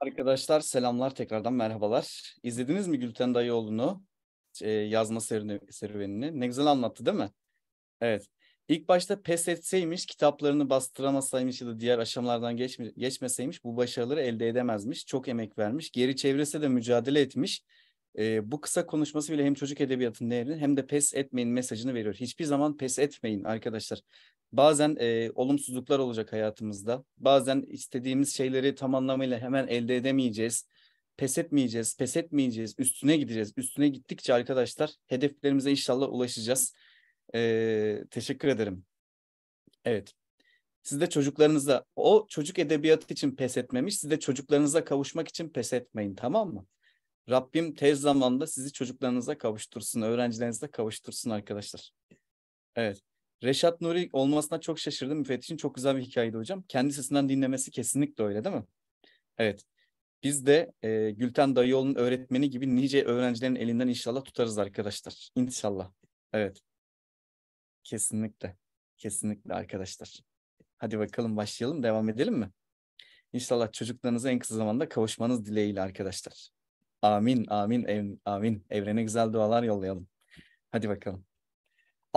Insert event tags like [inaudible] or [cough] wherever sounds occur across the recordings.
Arkadaşlar selamlar tekrardan merhabalar. İzlediniz mi Gülten Dayıoğlu'nu e, yazma serüvenini, serüvenini? Ne güzel anlattı değil mi? Evet. İlk başta pes etseymiş, kitaplarını bastıramasaymış ya da diğer aşamalardan geçme, geçmeseymiş bu başarıları elde edemezmiş. Çok emek vermiş. Geri çevrese de mücadele etmiş. E, bu kısa konuşması bile hem çocuk edebiyatının değerini hem de pes etmeyin mesajını veriyor. Hiçbir zaman pes etmeyin arkadaşlar. Bazen e, olumsuzluklar olacak hayatımızda. Bazen istediğimiz şeyleri tam anlamıyla hemen elde edemeyeceğiz. Pes etmeyeceğiz, pes etmeyeceğiz, üstüne gideceğiz. Üstüne gittikçe arkadaşlar hedeflerimize inşallah ulaşacağız. E, teşekkür ederim. Evet. Siz de çocuklarınıza o çocuk edebiyatı için pes etmemiş. Siz de çocuklarınıza kavuşmak için pes etmeyin tamam mı? Rabbim tez zamanda sizi çocuklarınıza kavuştursun, öğrencilerinize kavuştursun arkadaşlar. Evet. Reşat Nuri olmasına çok şaşırdım. Müfettişin çok güzel bir hikayeydi hocam. Kendi sesinden dinlemesi kesinlikle öyle değil mi? Evet. Biz de e, Gülten Dayıoğlu'nun öğretmeni gibi nice öğrencilerin elinden inşallah tutarız arkadaşlar. İnşallah. Evet. Kesinlikle. Kesinlikle arkadaşlar. Hadi bakalım başlayalım. Devam edelim mi? İnşallah çocuklarınıza en kısa zamanda kavuşmanız dileğiyle arkadaşlar. Amin, amin, ev, amin. Evrene güzel dualar yollayalım. Hadi bakalım.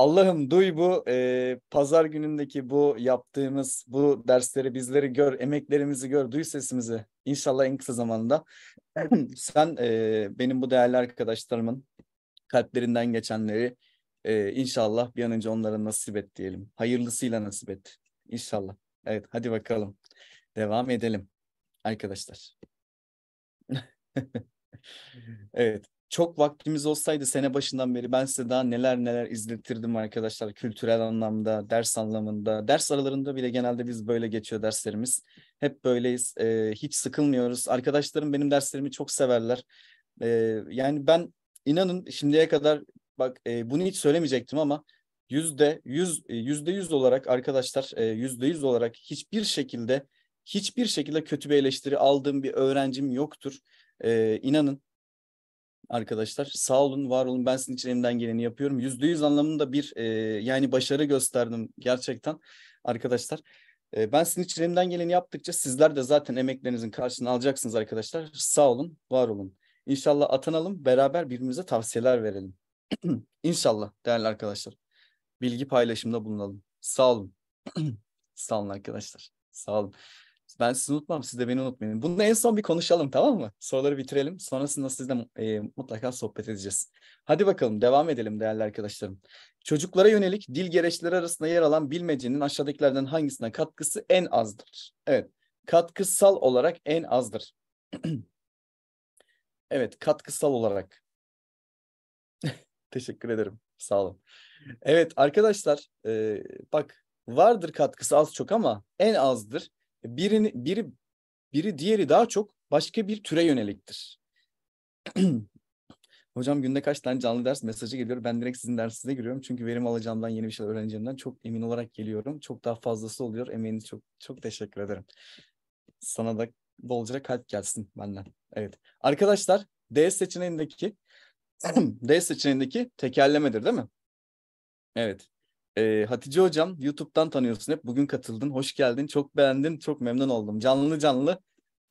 Allah'ım duy bu e, pazar günündeki bu yaptığımız bu dersleri bizleri gör, emeklerimizi gör, duy sesimizi. İnşallah en kısa zamanda. [clears throat] Sen e, benim bu değerli arkadaşlarımın kalplerinden geçenleri e, inşallah bir an önce onlara nasip et diyelim. Hayırlısıyla nasip et. İnşallah. Evet hadi bakalım. Devam edelim arkadaşlar. [laughs] evet çok vaktimiz olsaydı sene başından beri ben size daha neler neler izletirdim arkadaşlar kültürel anlamda, ders anlamında. Ders aralarında bile genelde biz böyle geçiyor derslerimiz. Hep böyleyiz. E, hiç sıkılmıyoruz. Arkadaşlarım benim derslerimi çok severler. E, yani ben inanın şimdiye kadar bak e, bunu hiç söylemeyecektim ama yüzde yüz e, yüzde yüz olarak arkadaşlar e, yüzde yüz olarak hiçbir şekilde hiçbir şekilde kötü bir eleştiri aldığım bir öğrencim yoktur. Ee, inanın arkadaşlar. Sağ olun, var olun. Ben sizin için elimden geleni yapıyorum. Yüzde yüz anlamında bir e, yani başarı gösterdim gerçekten arkadaşlar. E, ben sizin için elimden geleni yaptıkça sizler de zaten emeklerinizin karşılığını alacaksınız arkadaşlar. Sağ olun, var olun. İnşallah atanalım, beraber birbirimize tavsiyeler verelim. [clears throat] İnşallah değerli arkadaşlar. Bilgi paylaşımda bulunalım. Sağ olun. [clears throat] Sağ olun arkadaşlar. Sağ olun. Ben sizi unutmam, siz de beni unutmayın. Bunu en son bir konuşalım tamam mı? Soruları bitirelim. Sonrasında sizle e, mutlaka sohbet edeceğiz. Hadi bakalım devam edelim değerli arkadaşlarım. Çocuklara yönelik dil gereçleri arasında yer alan bilmecenin aşağıdakilerden hangisine katkısı en azdır? Evet, katkısal olarak en azdır. [clears throat] evet, katkısal olarak. [laughs] Teşekkür ederim. Sağ olun. Evet arkadaşlar e, bak vardır katkısı az çok ama en azdır birini, biri, biri diğeri daha çok başka bir türe yöneliktir. [clears throat] Hocam günde kaç tane canlı ders mesajı geliyor? Ben direkt sizin dersinize giriyorum. Çünkü verim alacağımdan, yeni bir şey öğreneceğimden çok emin olarak geliyorum. Çok daha fazlası oluyor. Emeğiniz çok çok teşekkür ederim. Sana da bolca kalp gelsin benden. Evet. Arkadaşlar D seçeneğindeki [clears throat] D seçeneğindeki tekerlemedir değil mi? Evet. E, Hatice Hocam YouTube'dan tanıyorsun hep. Bugün katıldın, hoş geldin, çok beğendim, çok memnun oldum. Canlı canlı.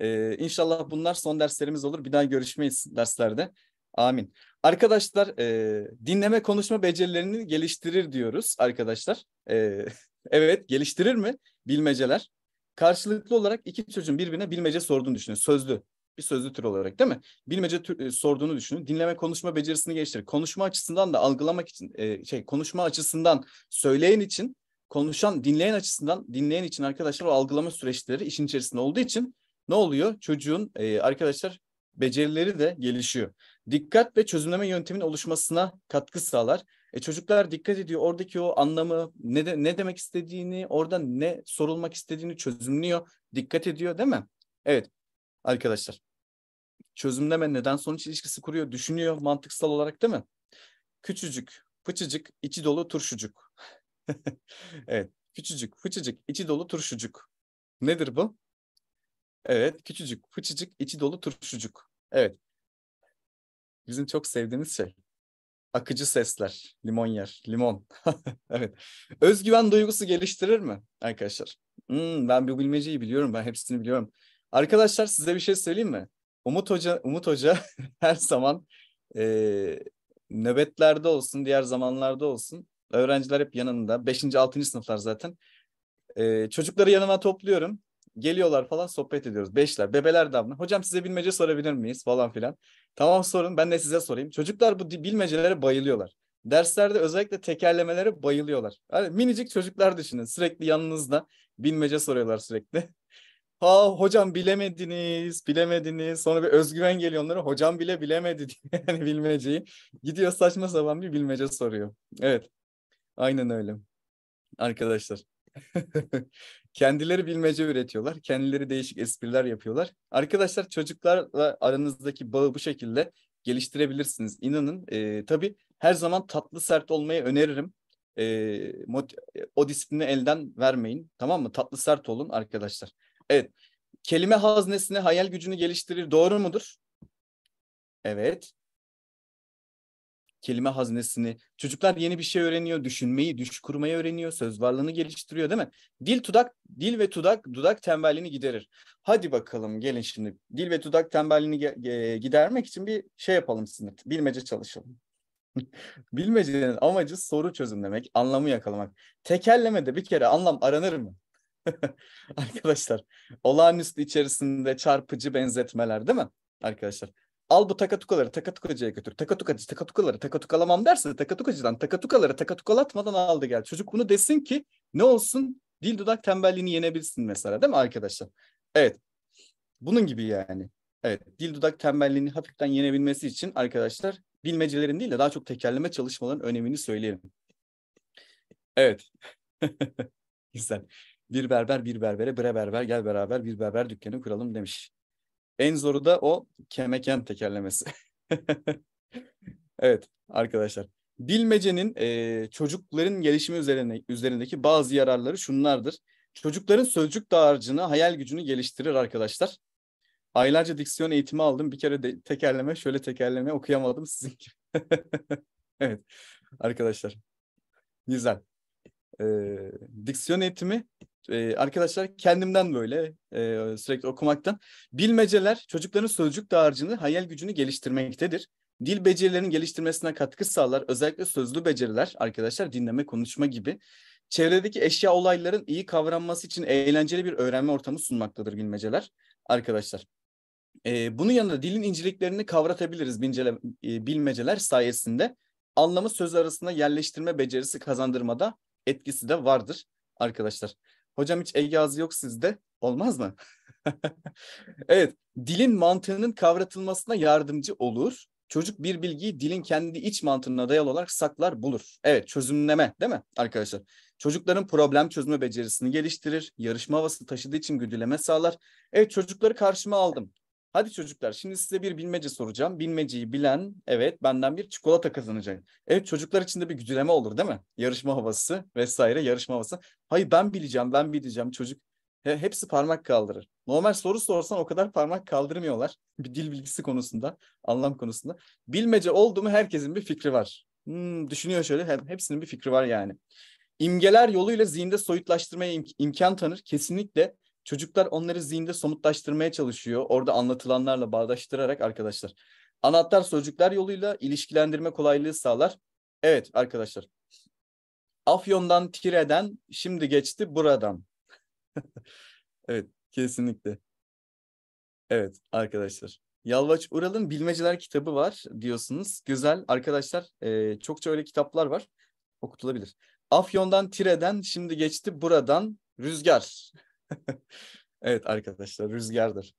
E, inşallah bunlar son derslerimiz olur. Bir daha görüşmeyiz derslerde. Amin. Arkadaşlar e, dinleme konuşma becerilerini geliştirir diyoruz arkadaşlar. E, [laughs] evet geliştirir mi bilmeceler? Karşılıklı olarak iki çocuğun birbirine bilmece sorduğunu düşünün. Sözlü bir sözlü tür olarak değil mi? Bilmece tür, e, sorduğunu düşünün. Dinleme konuşma becerisini geliştirir. Konuşma açısından da algılamak için e, şey konuşma açısından söyleyen için konuşan dinleyen açısından dinleyen için arkadaşlar o algılama süreçleri işin içerisinde olduğu için ne oluyor? Çocuğun e, arkadaşlar becerileri de gelişiyor. Dikkat ve çözümleme yöntemin oluşmasına katkı sağlar. E çocuklar dikkat ediyor oradaki o anlamı ne, de, ne demek istediğini orada ne sorulmak istediğini çözümlüyor. Dikkat ediyor değil mi? Evet arkadaşlar. Çözümleme neden sonuç ilişkisi kuruyor, düşünüyor mantıksal olarak değil mi? Küçücük, fıçıcık, içi dolu turşucuk. [laughs] evet, küçücük, fıçıcık, içi dolu turşucuk. Nedir bu? Evet, küçücük, fıçıcık, içi dolu turşucuk. Evet. Bizim çok sevdiğimiz şey. Akıcı sesler, limon yer, limon. [laughs] evet. Özgüven duygusu geliştirir mi arkadaşlar? Hmm, ben bir bilmeceyi biliyorum, ben hepsini biliyorum. Arkadaşlar size bir şey söyleyeyim mi? Umut Hoca, Umut Hoca [laughs] her zaman e, nöbetlerde olsun, diğer zamanlarda olsun. Öğrenciler hep yanında. 5. 6. sınıflar zaten. E, çocukları yanıma topluyorum. Geliyorlar falan sohbet ediyoruz. Beşler, bebeler damla. Hocam size bilmece sorabilir miyiz falan filan. Tamam sorun ben de size sorayım. Çocuklar bu bilmecelere bayılıyorlar. Derslerde özellikle tekerlemelere bayılıyorlar. Yani minicik çocuklar düşünün. Sürekli yanınızda bilmece soruyorlar sürekli. Ha hocam bilemediniz, bilemediniz. Sonra bir özgüven geliyor onlara. Hocam bile bilemedi diye [laughs] yani bilmeceyi. Gidiyor saçma sapan bir bilmece soruyor. Evet. Aynen öyle. Arkadaşlar. [laughs] Kendileri bilmece üretiyorlar. Kendileri değişik espriler yapıyorlar. Arkadaşlar çocuklarla aranızdaki bağı bu şekilde geliştirebilirsiniz. İnanın. E, tabii her zaman tatlı sert olmayı öneririm. E, e o disiplini elden vermeyin. Tamam mı? Tatlı sert olun arkadaşlar. Evet. Kelime haznesine hayal gücünü geliştirir. Doğru mudur? Evet. Kelime haznesini. Çocuklar yeni bir şey öğreniyor. Düşünmeyi, düş kurmayı öğreniyor. Söz varlığını geliştiriyor değil mi? Dil, tudak, dil ve tudak, dudak tembelliğini giderir. Hadi bakalım gelin şimdi. Dil ve dudak tembelliğini gidermek için bir şey yapalım sizinle. Bilmece çalışalım. [laughs] Bilmecenin amacı soru çözümlemek, anlamı yakalamak. Tekerlemede bir kere anlam aranır mı? [laughs] Arkadaşlar olağanüstü içerisinde çarpıcı benzetmeler değil mi? Arkadaşlar al bu takatukaları takatukacıya götür. Takatukacı takatukaları takatukalamam derse takatukacıdan takatukaları takatukalatmadan aldı gel. Çocuk bunu desin ki ne olsun dil dudak tembelliğini yenebilsin mesela değil mi arkadaşlar? Evet bunun gibi yani. Evet dil dudak tembelliğini hafiften yenebilmesi için arkadaşlar bilmecelerin değil de daha çok tekerleme çalışmaların önemini söyleyelim. Evet. [laughs] Güzel. Bir berber bir berbere bre berber gel beraber bir berber dükkanı kuralım demiş. En zoru da o kemeken tekerlemesi. [laughs] evet arkadaşlar. Bilmecenin e, çocukların gelişimi üzerine, üzerindeki bazı yararları şunlardır. Çocukların sözcük dağarcığını, hayal gücünü geliştirir arkadaşlar. Aylarca diksiyon eğitimi aldım. Bir kere de, tekerleme, şöyle tekerleme okuyamadım sizin gibi. [laughs] evet arkadaşlar. Güzel. Ee, diksiyon eğitimi e, arkadaşlar kendimden böyle e, sürekli okumaktan. Bilmeceler çocukların sözcük dağarcığını, hayal gücünü geliştirmektedir. Dil becerilerinin geliştirmesine katkı sağlar. Özellikle sözlü beceriler arkadaşlar dinleme, konuşma gibi. Çevredeki eşya olayların iyi kavranması için eğlenceli bir öğrenme ortamı sunmaktadır bilmeceler arkadaşlar. E, bunun yanında dilin inceliklerini kavratabiliriz bincele, e, bilmeceler sayesinde. Anlamı söz arasında yerleştirme becerisi kazandırmada etkisi de vardır arkadaşlar. Hocam hiç Ege ağzı yok sizde. Olmaz mı? [laughs] evet, dilin mantığının kavratılmasına yardımcı olur. Çocuk bir bilgiyi dilin kendi iç mantığına dayalı olarak saklar, bulur. Evet, çözümleme değil mi arkadaşlar? Çocukların problem çözme becerisini geliştirir, yarışma havası taşıdığı için güdüleme sağlar. Evet, çocukları karşıma aldım. Hadi çocuklar şimdi size bir bilmece soracağım. Bilmeceyi bilen evet benden bir çikolata kazanacak. Evet çocuklar için de bir güdüleme olur değil mi? Yarışma havası vesaire yarışma havası. Hayır ben bileceğim ben bileceğim çocuk. He, hepsi parmak kaldırır. Normal soru sorsan o kadar parmak kaldırmıyorlar. [laughs] Bir dil bilgisi konusunda, anlam konusunda. Bilmece oldu mu herkesin bir fikri var. Hmm, düşünüyor şöyle he, hepsinin bir fikri var yani. İmgeler yoluyla zihinde soyutlaştırmaya imkan tanır. Kesinlikle Çocuklar onları zihinde somutlaştırmaya çalışıyor. Orada anlatılanlarla bağdaştırarak arkadaşlar. Anahtar sözcükler yoluyla ilişkilendirme kolaylığı sağlar. Evet arkadaşlar. Afyon'dan Tire'den şimdi geçti buradan. [laughs] evet kesinlikle. Evet arkadaşlar. Yalvaç Ural'ın Bilmeceler kitabı var diyorsunuz. Güzel arkadaşlar e, çokça öyle kitaplar var. Okutulabilir. Afyon'dan Tire'den şimdi geçti buradan Rüzgar. [laughs] evet arkadaşlar rüzgardır.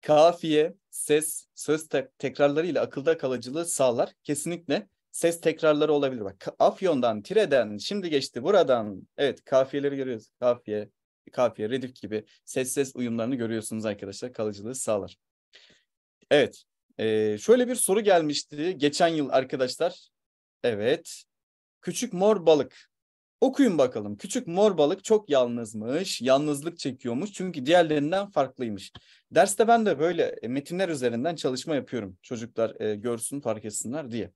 Kafiye, ses, söz te- ile akılda kalıcılığı sağlar. Kesinlikle ses tekrarları olabilir. Bak Afyon'dan, Tire'den, şimdi geçti buradan. Evet kafiyeleri görüyoruz. Kafiye, kafiye, redif gibi ses ses uyumlarını görüyorsunuz arkadaşlar. Kalıcılığı sağlar. Evet. Ee, şöyle bir soru gelmişti geçen yıl arkadaşlar. Evet. Küçük mor balık. Okuyun bakalım. Küçük mor balık çok yalnızmış, yalnızlık çekiyormuş çünkü diğerlerinden farklıymış. Derste ben de böyle e, metinler üzerinden çalışma yapıyorum. Çocuklar e, görsün, fark etsinler diye.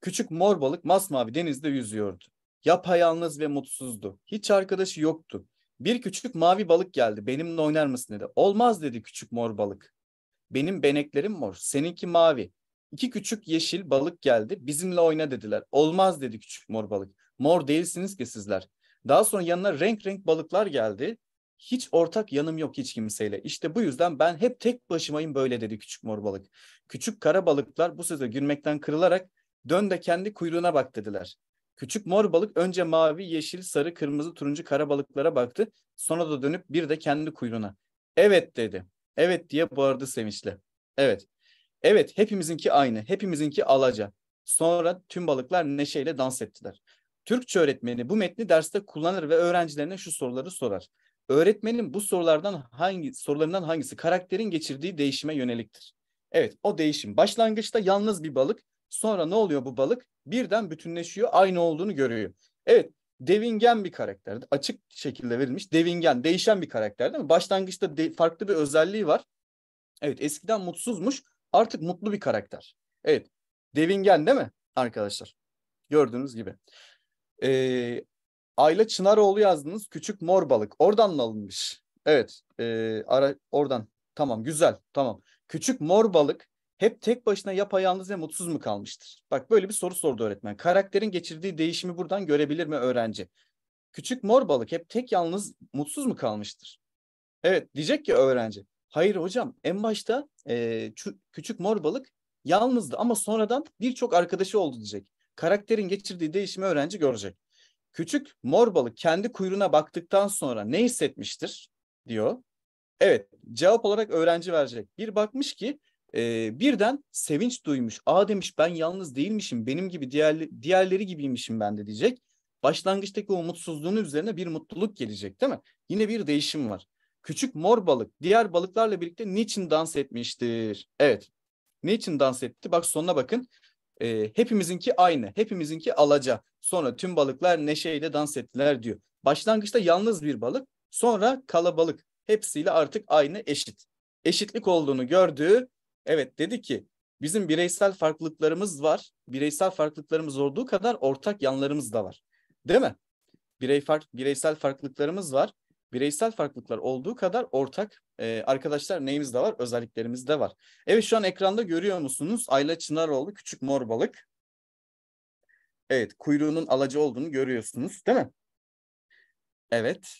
Küçük mor balık masmavi denizde yüzüyordu. Yapayalnız ve mutsuzdu. Hiç arkadaşı yoktu. Bir küçük mavi balık geldi. Benimle oynar mısın dedi. Olmaz dedi küçük mor balık. Benim beneklerim mor, seninki mavi. İki küçük yeşil balık geldi. Bizimle oyna dediler. Olmaz dedi küçük mor balık. Mor değilsiniz ki sizler. Daha sonra yanına renk renk balıklar geldi. Hiç ortak yanım yok hiç kimseyle. İşte bu yüzden ben hep tek başımayım böyle dedi küçük mor balık. Küçük kara balıklar bu söze gülmekten kırılarak dön de kendi kuyruğuna bak dediler. Küçük mor balık önce mavi, yeşil, sarı, kırmızı, turuncu kara balıklara baktı. Sonra da dönüp bir de kendi kuyruğuna. Evet dedi. Evet diye bağırdı sevinçle. Evet. Evet hepimizinki aynı. Hepimizinki alaca. Sonra tüm balıklar neşeyle dans ettiler. Türkçe öğretmeni bu metni derste kullanır ve öğrencilerine şu soruları sorar. Öğretmenin bu sorulardan hangi sorularından hangisi karakterin geçirdiği değişime yöneliktir? Evet, o değişim başlangıçta yalnız bir balık, sonra ne oluyor bu balık? Birden bütünleşiyor, aynı olduğunu görüyor. Evet, devingen bir karakter. Açık şekilde verilmiş devingen, değişen bir karakter değil mi? Başlangıçta de, farklı bir özelliği var. Evet, eskiden mutsuzmuş, artık mutlu bir karakter. Evet, devingen değil mi arkadaşlar? Gördüğünüz gibi. E, Ayla Çınaroğlu yazdınız. Küçük mor balık. Oradan mı alınmış? Evet. E, ara, oradan. Tamam güzel. Tamam. Küçük mor balık hep tek başına yapayalnız ve mutsuz mu kalmıştır? Bak böyle bir soru sordu öğretmen. Karakterin geçirdiği değişimi buradan görebilir mi öğrenci? Küçük mor balık hep tek yalnız mutsuz mu kalmıştır? Evet diyecek ki öğrenci. Hayır hocam en başta e, küçük mor balık yalnızdı ama sonradan birçok arkadaşı oldu diyecek karakterin geçirdiği değişimi öğrenci görecek. Küçük mor balık kendi kuyruğuna baktıktan sonra ne hissetmiştir diyor. Evet cevap olarak öğrenci verecek. Bir bakmış ki e, birden sevinç duymuş. Aa demiş ben yalnız değilmişim benim gibi diğer, diğerleri gibiymişim ben de diyecek. Başlangıçtaki o mutsuzluğunun üzerine bir mutluluk gelecek değil mi? Yine bir değişim var. Küçük mor balık diğer balıklarla birlikte niçin dans etmiştir? Evet niçin dans etti? Bak sonuna bakın e, hepimizinki aynı, hepimizinki alaca. Sonra tüm balıklar neşeyle dans ettiler diyor. Başlangıçta yalnız bir balık, sonra kalabalık. Hepsiyle artık aynı eşit. Eşitlik olduğunu gördü. Evet dedi ki bizim bireysel farklılıklarımız var. Bireysel farklılıklarımız olduğu kadar ortak yanlarımız da var. Değil mi? Birey fark, bireysel farklılıklarımız var bireysel farklılıklar olduğu kadar ortak e, arkadaşlar neyimiz de var, özelliklerimiz de var. Evet şu an ekranda görüyor musunuz? Ayla Çınaroğlu küçük mor balık. Evet kuyruğunun alacı olduğunu görüyorsunuz değil mi? Evet.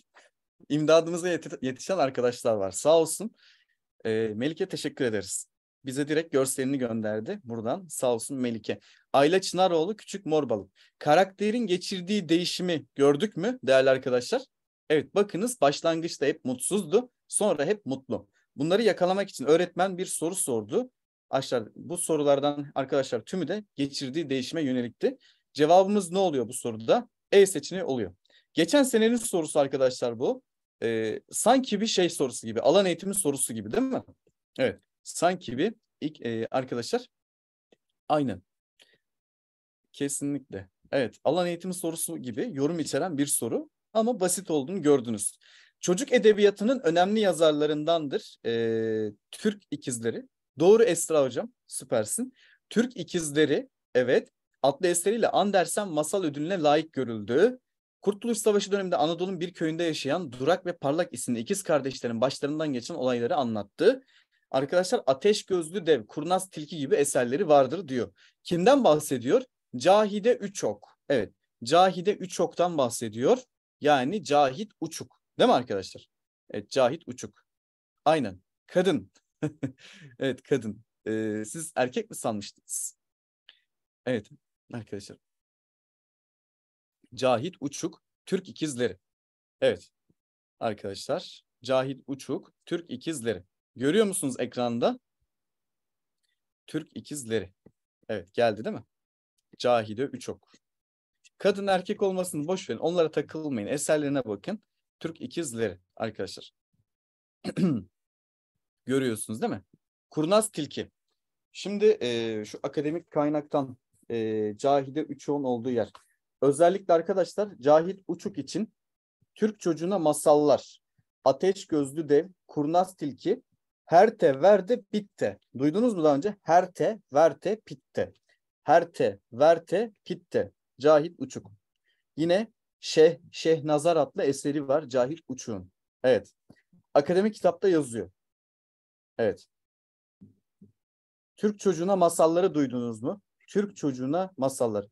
İmdadımıza yet- yetişen arkadaşlar var sağ olsun. E, Melike teşekkür ederiz. Bize direkt görselini gönderdi buradan sağ olsun Melike. Ayla Çınaroğlu küçük mor balık. Karakterin geçirdiği değişimi gördük mü değerli arkadaşlar? Evet bakınız başlangıçta hep mutsuzdu sonra hep mutlu. Bunları yakalamak için öğretmen bir soru sordu. Arkadaşlar bu sorulardan arkadaşlar tümü de geçirdiği değişime yönelikti. Cevabımız ne oluyor bu soruda? E seçeneği oluyor. Geçen senenin sorusu arkadaşlar bu. Ee, sanki bir şey sorusu gibi, alan eğitimi sorusu gibi değil mi? Evet, sanki bir ilk, e, arkadaşlar. Aynen. Kesinlikle. Evet, alan eğitimi sorusu gibi yorum içeren bir soru ama basit olduğunu gördünüz. Çocuk edebiyatının önemli yazarlarındandır e, Türk İkizleri. Doğru Esra Hocam süpersin. Türk İkizleri evet adlı eseriyle Andersen masal ödülüne layık görüldü. Kurtuluş Savaşı döneminde Anadolu'nun bir köyünde yaşayan Durak ve Parlak isimli ikiz kardeşlerin başlarından geçen olayları anlattı. Arkadaşlar Ateş Gözlü Dev, Kurnaz Tilki gibi eserleri vardır diyor. Kimden bahsediyor? Cahide Üçok. Evet, Cahide Üçok'tan bahsediyor. Yani Cahit Uçuk. Değil mi arkadaşlar? Evet Cahit Uçuk. Aynen. Kadın. [laughs] evet kadın. Ee, siz erkek mi sanmıştınız? Evet arkadaşlar. Cahit Uçuk, Türk ikizleri. Evet arkadaşlar. Cahit Uçuk, Türk ikizleri. Görüyor musunuz ekranda? Türk ikizleri? Evet geldi değil mi? Cahide Üçok. Kadın erkek olmasını boş verin. Onlara takılmayın. Eserlerine bakın. Türk ikizleri arkadaşlar. [clears throat] Görüyorsunuz değil mi? Kurnaz tilki. Şimdi e, şu akademik kaynaktan e, Cahide Üçoğun olduğu yer. Özellikle arkadaşlar Cahit Uçuk için Türk çocuğuna masallar, ateş gözlü dev, kurnaz tilki, herte verde bitte. Duydunuz mu daha önce? Herte verte pitte. Herte verte pitte. Cahit Uçuk. Yine Şeh Şeh Nazar adlı eseri var Cahit Uçuk'un. Evet. Akademik kitapta yazıyor. Evet. Türk çocuğuna masalları duydunuz mu? Türk çocuğuna masallar.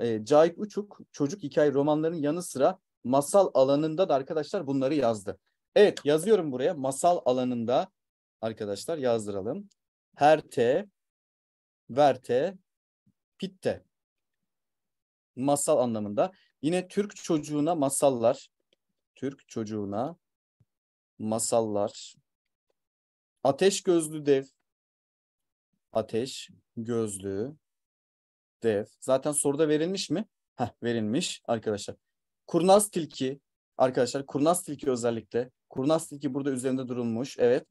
E, Cahit Uçuk çocuk hikaye romanlarının yanı sıra masal alanında da arkadaşlar bunları yazdı. Evet yazıyorum buraya masal alanında arkadaşlar yazdıralım. Herte, verte, pitte masal anlamında. Yine Türk çocuğuna masallar, Türk çocuğuna masallar, ateş gözlü dev, ateş gözlü dev. Zaten soruda verilmiş mi? Heh, verilmiş arkadaşlar. Kurnaz tilki arkadaşlar kurnaz tilki özellikle. Kurnaz tilki burada üzerinde durulmuş. Evet.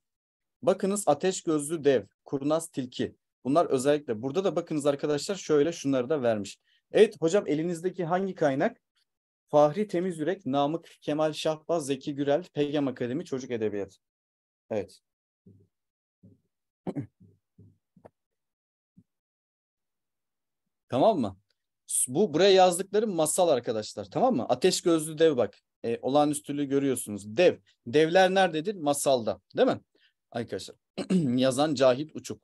Bakınız ateş gözlü dev, kurnaz tilki. Bunlar özellikle. Burada da bakınız arkadaşlar şöyle şunları da vermiş. Evet hocam elinizdeki hangi kaynak? Fahri Temiz Yürek Namık Kemal Şahbaz, Zeki Gürel, Pegem Akademi Çocuk Edebiyat. Evet. tamam mı? Bu buraya yazdıklarım masal arkadaşlar. Tamam mı? Ateş gözlü dev bak. E, olağanüstülüğü görüyorsunuz. Dev. Devler nerededir? Masalda. Değil mi? Arkadaşlar. [clears throat] Yazan Cahit Uçuk.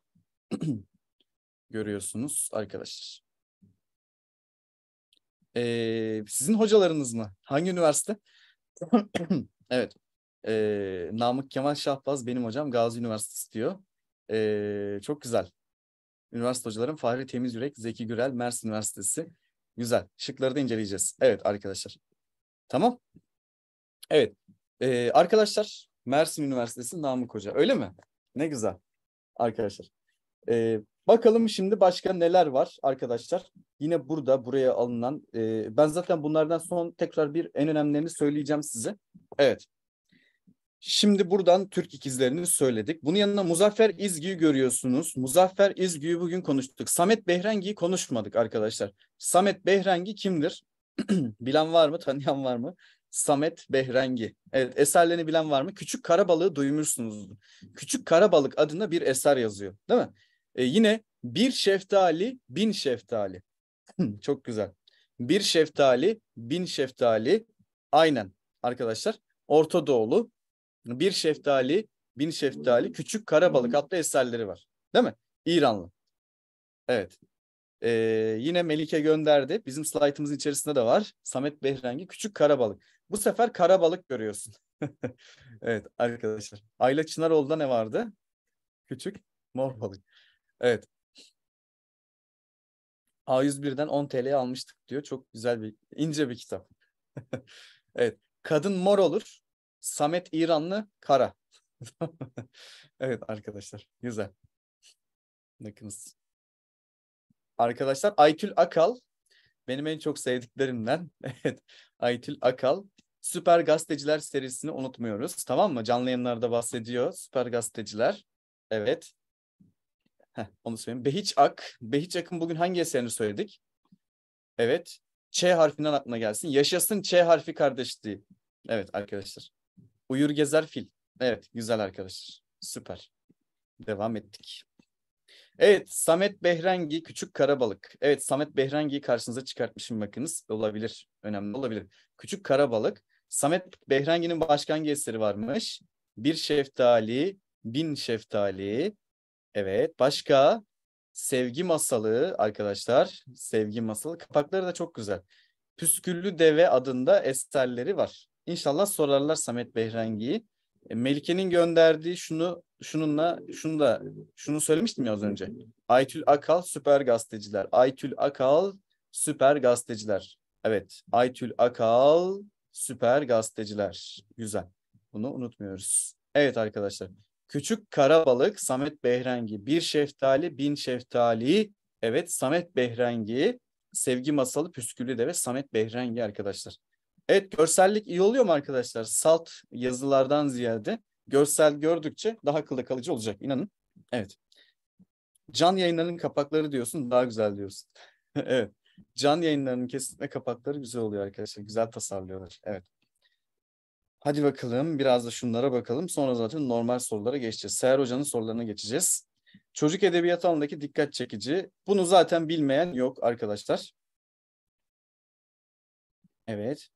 [clears throat] görüyorsunuz arkadaşlar. Ee, sizin hocalarınız mı? Hangi üniversite? [clears throat] evet. Ee, Namık Kemal Şahbaz benim hocam Gazi Üniversitesi diyor. Ee, çok güzel. Üniversite hocalarım Fahri Temiz Yürek, Zeki Gürel, Mers Üniversitesi. Güzel. Şıkları da inceleyeceğiz. Evet arkadaşlar. Tamam. Evet. Ee, arkadaşlar Mersin Üniversitesi Namık Hoca. Öyle mi? Ne güzel. Arkadaşlar. Ee, Bakalım şimdi başka neler var arkadaşlar. Yine burada buraya alınan e, ben zaten bunlardan son tekrar bir en önemlilerini söyleyeceğim size. Evet. Şimdi buradan Türk ikizlerini söyledik. Bunun yanına Muzaffer İzgi'yi görüyorsunuz. Muzaffer İzgi'yi bugün konuştuk. Samet Behrengi'yi konuşmadık arkadaşlar. Samet Behrengi kimdir? [clears throat] bilen var mı? Tanıyan var mı? Samet Behrengi. Evet eserlerini bilen var mı? Küçük Karabalığı duymuşsunuzdur. Küçük Karabalık adında bir eser yazıyor değil mi? E, yine bir şeftali bin şeftali. [laughs] Çok güzel. Bir şeftali bin şeftali. Aynen arkadaşlar. Orta Doğulu bir şeftali bin şeftali küçük karabalık adlı eserleri var. Değil mi? İranlı. Evet. Ee, yine Melike gönderdi. Bizim slaytımızın içerisinde de var. Samet Behrengi küçük karabalık. Bu sefer karabalık görüyorsun. [laughs] evet arkadaşlar. Ayla Çınaroğlu'da ne vardı? Küçük mor balık. Evet. A101'den 10 TL'ye almıştık diyor. Çok güzel bir ince bir kitap. [laughs] evet. Kadın mor olur. Samet İranlı kara. [laughs] evet arkadaşlar. Güzel. Bakınız. Arkadaşlar Aytül Akal benim en çok sevdiklerimden. [laughs] Evet. Aytül Akal Süper Gazeteciler serisini unutmuyoruz. Tamam mı? Canlı yayınlarda bahsediyor. Süper Gazeteciler. Evet. Heh, onu söyleyeyim. Behiç Ak. Behiç Ak'ın bugün hangi eserini söyledik? Evet. Ç harfinden aklına gelsin. Yaşasın Ç harfi kardeşliği. Evet arkadaşlar. Uyur gezer fil. Evet güzel arkadaşlar. Süper. Devam ettik. Evet Samet Behrengi Küçük Karabalık. Evet Samet Behrengi'yi karşınıza çıkartmışım bakınız. Olabilir. Önemli olabilir. Küçük Karabalık. Samet Behrengi'nin başka hangi eseri varmış? Bir şeftali, bin şeftali, Evet başka sevgi masalı arkadaşlar. Sevgi masalı kapakları da çok güzel. Püsküllü Deve adında eserleri var. İnşallah sorarlar Samet Behrengi'yi. E, Melike'nin gönderdiği şunu şununla şunu da şunu söylemiştim ya az önce. Aytül Akal süper gazeteciler. Aytül Akal süper gazeteciler. Evet. Aytül Akal süper gazeteciler. Güzel. Bunu unutmuyoruz. Evet arkadaşlar. Küçük karabalık Samet Behrengi. Bir şeftali bin şeftali. Evet Samet Behrengi. Sevgi Masalı Püskülü de ve Samet Behrengi arkadaşlar. Evet görsellik iyi oluyor mu arkadaşlar? Salt yazılardan ziyade görsel gördükçe daha akılda kalıcı olacak inanın. Evet. Can yayınlarının kapakları diyorsun daha güzel diyorsun. [laughs] evet. Can yayınlarının kesinlikle kapakları güzel oluyor arkadaşlar. Güzel tasarlıyorlar. Evet. Hadi bakalım biraz da şunlara bakalım. Sonra zaten normal sorulara geçeceğiz. Seher Hoca'nın sorularına geçeceğiz. Çocuk edebiyatı alanındaki dikkat çekici. Bunu zaten bilmeyen yok arkadaşlar. Evet.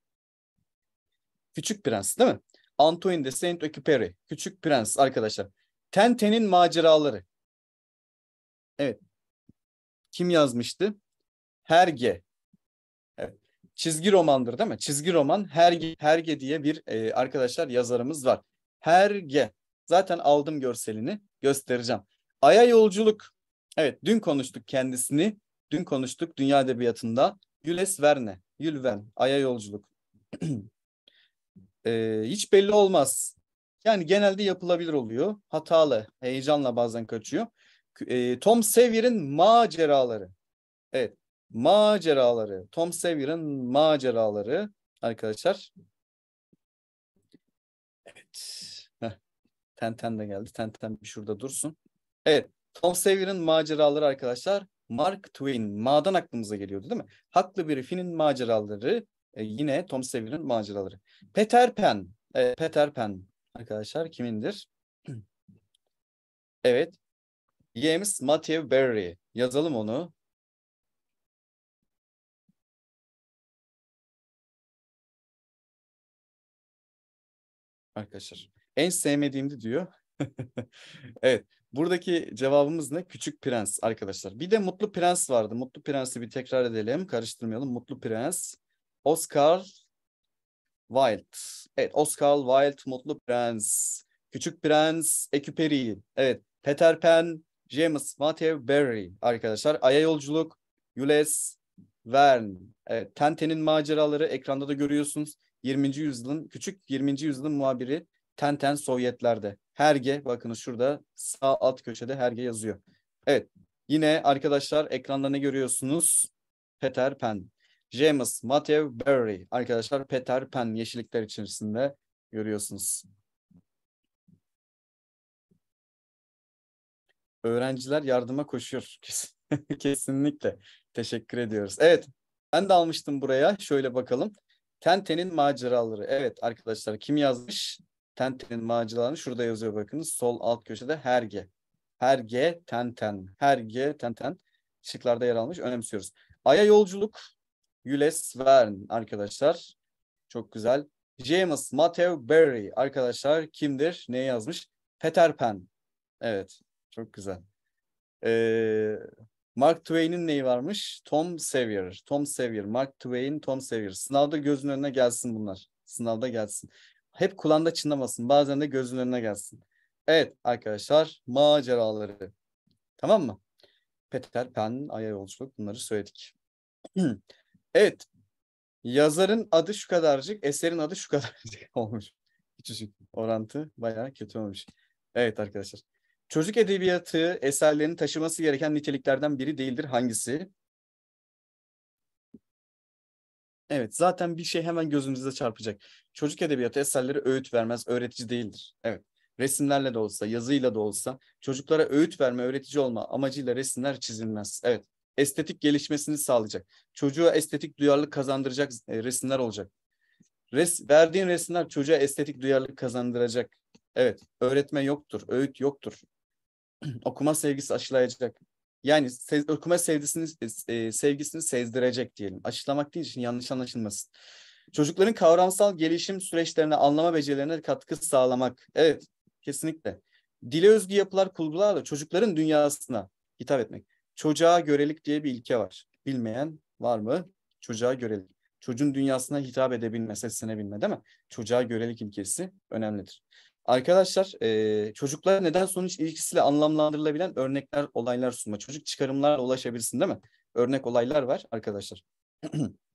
Küçük Prens değil mi? Antoine de Saint-Exupéry. Küçük Prens arkadaşlar. Tenten'in maceraları. Evet. Kim yazmıştı? Herge çizgi romandır değil mi? Çizgi roman Herge, Herge diye bir e, arkadaşlar yazarımız var. Herge. Zaten aldım görselini göstereceğim. Ay'a yolculuk. Evet dün konuştuk kendisini. Dün konuştuk dünya edebiyatında. Jules Verne. Jules Verne. Ay'a yolculuk. [clears throat] e, hiç belli olmaz. Yani genelde yapılabilir oluyor. Hatalı, heyecanla bazen kaçıyor. E, Tom Sawyer'in maceraları. Evet maceraları. Tom Sawyer'ın maceraları arkadaşlar. Evet. Heh. Tenten de geldi. Tenten bir şurada dursun. Evet. Tom Sawyer'ın maceraları arkadaşlar. Mark Twain. Ma'dan aklımıza geliyordu değil mi? Haklı bir Fin'in maceraları. E, yine Tom Sawyer'ın maceraları. Peter Pan. E, Peter Pan arkadaşlar kimindir? [clears throat] evet. James Matthew Barry. Yazalım onu. arkadaşlar. En sevmediğimdi diyor. [laughs] evet. Buradaki cevabımız ne? Küçük Prens arkadaşlar. Bir de Mutlu Prens vardı. Mutlu Prens'i bir tekrar edelim. Karıştırmayalım. Mutlu Prens. Oscar Wilde. Evet Oscar Wilde, Mutlu Prens. Küçük Prens, Eküperi. Evet. Peter Pan, James Matthew Barry arkadaşlar. Aya Yolculuk, Jules Verne. Evet, Tente'nin maceraları ekranda da görüyorsunuz. 20. yüzyılın küçük 20. yüzyılın muhabiri Tenten Sovyetler'de. Herge bakın şurada sağ alt köşede Herge yazıyor. Evet yine arkadaşlar ekranda ne görüyorsunuz? Peter Pan. James Matthew Berry arkadaşlar Peter Pan yeşillikler içerisinde görüyorsunuz. Öğrenciler yardıma koşuyor. [laughs] Kesinlikle. Teşekkür ediyoruz. Evet ben de almıştım buraya. Şöyle bakalım. Tente'nin maceraları. Evet arkadaşlar kim yazmış? Tente'nin maceralarını şurada yazıyor bakınız. Sol alt köşede Herge. Herge Tenten. Herge Tenten. Şıklarda yer almış. Önemsiyoruz. Ay'a yolculuk. Jules Verne arkadaşlar. Çok güzel. James Matthew Berry arkadaşlar kimdir? Ne yazmış? Peter Pan. Evet. Çok güzel. Ee, Mark Twain'in neyi varmış? Tom Sawyer. Tom Sawyer. Mark Twain, Tom Sawyer. Sınavda gözün önüne gelsin bunlar. Sınavda gelsin. Hep kulağında çınlamasın. Bazen de gözün önüne gelsin. Evet arkadaşlar maceraları. Tamam mı? Peter Pan, Aya Yolculuk bunları söyledik. [clears throat] evet. Yazarın adı şu kadarcık, eserin adı şu kadarcık [laughs] olmuş. Küçücük orantı bayağı kötü olmuş. Evet arkadaşlar. Çocuk edebiyatı eserlerini taşıması gereken niteliklerden biri değildir. Hangisi? Evet zaten bir şey hemen gözümüze çarpacak. Çocuk edebiyatı eserleri öğüt vermez, öğretici değildir. Evet resimlerle de olsa, yazıyla da olsa çocuklara öğüt verme, öğretici olma amacıyla resimler çizilmez. Evet estetik gelişmesini sağlayacak. Çocuğa estetik duyarlılık kazandıracak e, resimler olacak. Res, verdiğin resimler çocuğa estetik duyarlılık kazandıracak. Evet öğretme yoktur, öğüt yoktur. [clears throat] okuma sevgisi aşılayacak. Yani se okuma sevgisini e, sevgisini sezdirecek diyelim. Aşılamak değil için yanlış anlaşılmasın. Çocukların kavramsal gelişim süreçlerine, anlama becerilerine katkı sağlamak. Evet, kesinlikle. Dile özgü yapılar kurgularla çocukların dünyasına hitap etmek. Çocuğa görelik diye bir ilke var. Bilmeyen var mı? Çocuğa görelik. Çocuğun dünyasına hitap edebilme, seslenebilme değil mi? Çocuğa görelik ilkesi önemlidir. Arkadaşlar e, çocuklara neden sonuç ilişkisiyle anlamlandırılabilen örnekler, olaylar sunma. Çocuk çıkarımlarla ulaşabilirsin değil mi? Örnek olaylar var arkadaşlar.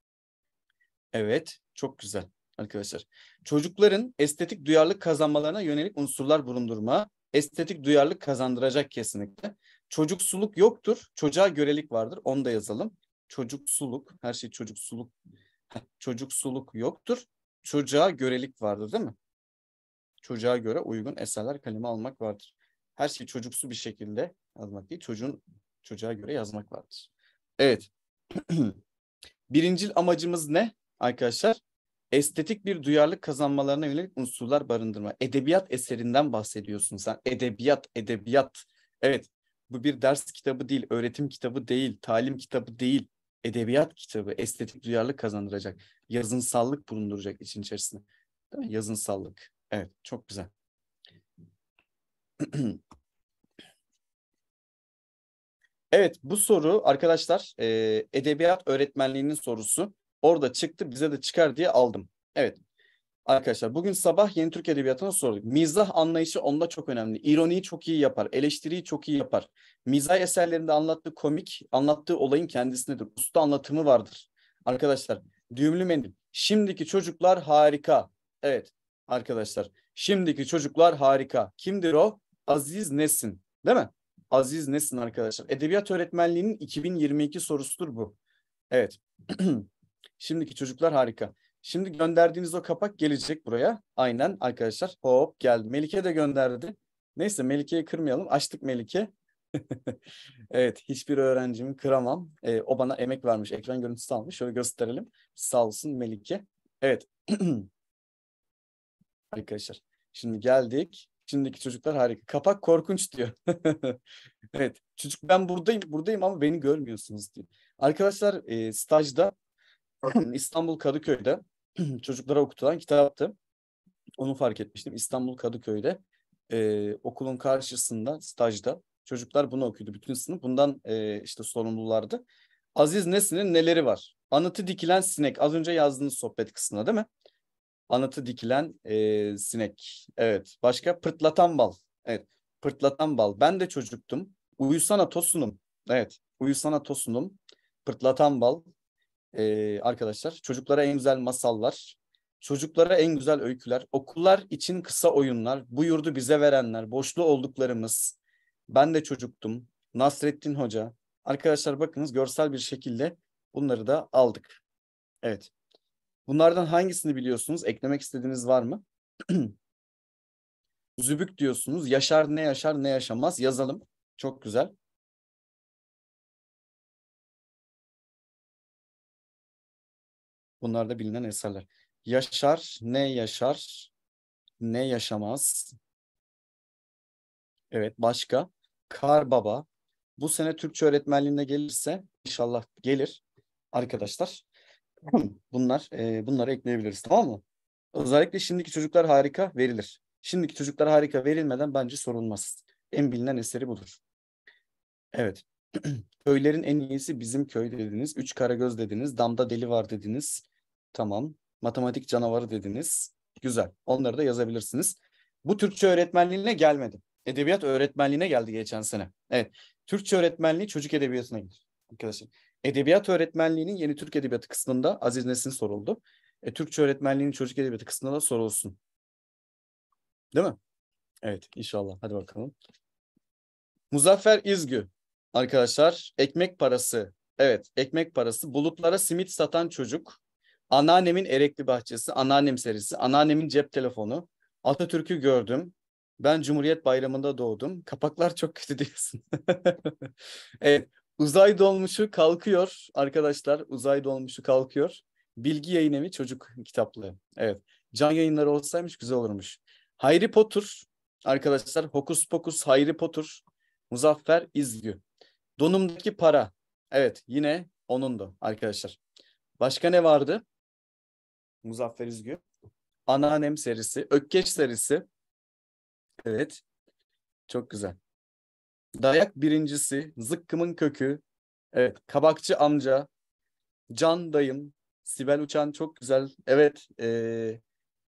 [clears throat] evet çok güzel arkadaşlar. Çocukların estetik duyarlılık kazanmalarına yönelik unsurlar bulundurma. Estetik duyarlılık kazandıracak kesinlikle. Çocuksuluk yoktur. Çocuğa görelik vardır. Onu da yazalım. Çocuksuluk. Her şey çocuksuluk. Çocuksuluk yoktur. Çocuğa görelik vardır değil mi? çocuğa göre uygun eserler kaleme almak vardır. Her şeyi çocuksu bir şekilde yazmak değil, çocuğun çocuğa göre yazmak vardır. Evet. [clears throat] Birincil amacımız ne arkadaşlar? Estetik bir duyarlılık kazanmalarına yönelik unsurlar barındırma. Edebiyat eserinden bahsediyorsun sen. Edebiyat, edebiyat. Evet, bu bir ders kitabı değil, öğretim kitabı değil, talim kitabı değil. Edebiyat kitabı estetik duyarlılık kazandıracak. Yazınsallık bulunduracak için içerisinde. Değil mi? Yazınsallık. Evet, çok güzel. evet, bu soru arkadaşlar e, edebiyat öğretmenliğinin sorusu. Orada çıktı, bize de çıkar diye aldım. Evet, Arkadaşlar bugün sabah Yeni Türk Edebiyatı'na sorduk. Mizah anlayışı onda çok önemli. İroniyi çok iyi yapar, eleştiriyi çok iyi yapar. Mizah eserlerinde anlattığı komik, anlattığı olayın kendisindedir. Usta anlatımı vardır. Arkadaşlar düğümlü mendil. Şimdiki çocuklar harika. Evet arkadaşlar. Şimdiki çocuklar harika. Kimdir o? Aziz Nesin değil mi? Aziz Nesin arkadaşlar. Edebiyat öğretmenliğinin 2022 sorusudur bu. Evet. [clears throat] Şimdiki çocuklar harika. Şimdi gönderdiğiniz o kapak gelecek buraya. Aynen arkadaşlar. Hop geldi. Melike de gönderdi. Neyse Melike'yi kırmayalım. Açtık Melike. [laughs] evet hiçbir öğrencimi kıramam. Ee, o bana emek vermiş. Ekran görüntüsü almış. Şöyle gösterelim. Sağ olsun Melike. Evet. [clears throat] arkadaşlar. Şimdi geldik. Şimdiki çocuklar harika. Kapak korkunç diyor. [laughs] evet. Çocuk ben buradayım, buradayım ama beni görmüyorsunuz diyor. Arkadaşlar e, stajda [clears throat] İstanbul Kadıköy'de [clears throat] çocuklara okutulan kitaptı. Onu fark etmiştim. İstanbul Kadıköy'de e, okulun karşısında stajda çocuklar bunu okuyordu. Bütün sınıf bundan e, işte sorumlulardı. Aziz Nesin'in neleri var? Anıtı dikilen sinek. Az önce yazdığınız sohbet kısmında değil mi? Anıtı dikilen e, sinek. Evet. Başka pırtlatan bal. Evet. Pırtlatan bal. Ben de çocuktum. Uyusana tosunum. Evet. Uyusana tosunum. Pırtlatan bal. E, arkadaşlar çocuklara en güzel masallar. Çocuklara en güzel öyküler, okullar için kısa oyunlar, bu yurdu bize verenler, boşlu olduklarımız, ben de çocuktum, Nasrettin Hoca. Arkadaşlar bakınız görsel bir şekilde bunları da aldık. Evet. Bunlardan hangisini biliyorsunuz? Eklemek istediğiniz var mı? [clears throat] Zübük diyorsunuz. Yaşar ne yaşar ne yaşamaz. Yazalım. Çok güzel. Bunlar da bilinen eserler. Yaşar ne yaşar ne yaşamaz. Evet başka. Kar Baba. Bu sene Türkçe öğretmenliğine gelirse inşallah gelir arkadaşlar. [clears throat] bunlar e, bunları ekleyebiliriz tamam mı? Özellikle şimdiki çocuklar harika verilir. Şimdiki çocuklar harika verilmeden bence sorulmaz. En bilinen eseri budur. Evet. [clears throat] Köylerin en iyisi bizim köy dediniz. Üç Karagöz dediniz. Damda Deli var dediniz. Tamam. Matematik canavarı dediniz. Güzel. Onları da yazabilirsiniz. Bu Türkçe öğretmenliğine gelmedi. Edebiyat öğretmenliğine geldi geçen sene. Evet. Türkçe öğretmenliği çocuk edebiyatına gidiyor. Arkadaşlar Edebiyat öğretmenliğinin yeni Türk Edebiyatı kısmında Aziz Nesin soruldu. E, Türkçe öğretmenliğinin çocuk edebiyatı kısmında da sorulsun. Değil mi? Evet inşallah. Hadi bakalım. Muzaffer İzgü arkadaşlar. Ekmek parası. Evet ekmek parası. Bulutlara simit satan çocuk. Anneannemin Erekli Bahçesi. Anneannem serisi. Anneannemin cep telefonu. Atatürk'ü gördüm. Ben Cumhuriyet Bayramı'nda doğdum. Kapaklar çok kötü diyorsun. [laughs] evet, Uzay dolmuşu kalkıyor arkadaşlar. Uzay dolmuşu kalkıyor. Bilgi yayın evi çocuk kitaplığı. Evet. Can yayınları olsaymış güzel olurmuş. Harry Potter arkadaşlar. Hokus Pokus Hayri Potter. Muzaffer İzgü. Donumdaki para. Evet yine onun da arkadaşlar. Başka ne vardı? Muzaffer İzgü. Anneannem serisi. Ökkeş serisi. Evet. Çok güzel. Dayak birincisi, zıkkımın kökü, evet kabakçı amca, can dayım, Sibel Uçan çok güzel. Evet, e,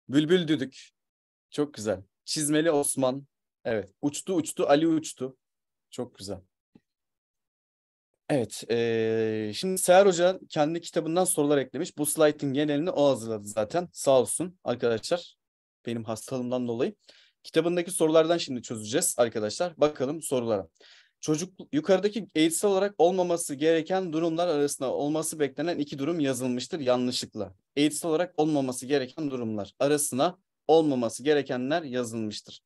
Bülbül Düdük çok güzel. Çizmeli Osman, evet. Uçtu uçtu, Ali uçtu. Çok güzel. Evet, e, şimdi Seher Hoca kendi kitabından sorular eklemiş. Bu slaytın genelini o hazırladı zaten. Sağ olsun arkadaşlar. Benim hastalığımdan dolayı. Kitabındaki sorulardan şimdi çözeceğiz arkadaşlar. Bakalım sorulara. Çocuk yukarıdaki eğitsel olarak olmaması gereken durumlar arasında olması beklenen iki durum yazılmıştır yanlışlıkla. Eğitsel olarak olmaması gereken durumlar arasına olmaması gerekenler yazılmıştır.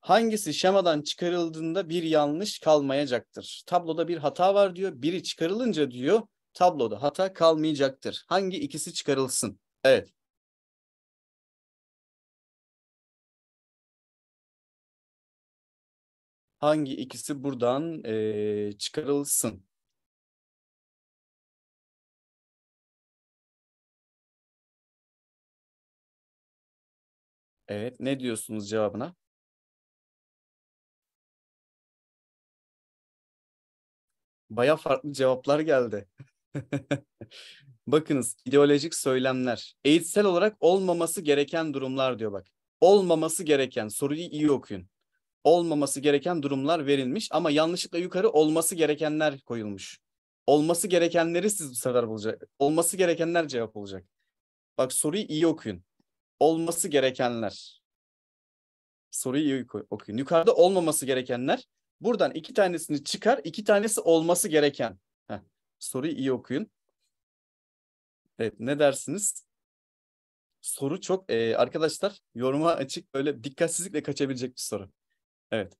Hangisi şemadan çıkarıldığında bir yanlış kalmayacaktır? Tabloda bir hata var diyor. Biri çıkarılınca diyor tabloda hata kalmayacaktır. Hangi ikisi çıkarılsın? Evet. hangi ikisi buradan e, çıkarılsın? Evet, ne diyorsunuz cevabına? Baya farklı cevaplar geldi. [laughs] Bakınız ideolojik söylemler. Eğitsel olarak olmaması gereken durumlar diyor bak. Olmaması gereken soruyu iyi okuyun olmaması gereken durumlar verilmiş ama yanlışlıkla yukarı olması gerekenler koyulmuş. Olması gerekenleri siz bu sefer bulacak. Olması gerekenler cevap olacak. Bak soruyu iyi okuyun. Olması gerekenler. Soruyu iyi okuyun. Yukarıda olmaması gerekenler. Buradan iki tanesini çıkar, iki tanesi olması gereken. Heh. Soruyu iyi okuyun. Evet, ne dersiniz? Soru çok e, arkadaşlar yoruma açık böyle dikkatsizlikle kaçabilecek bir soru. Evet.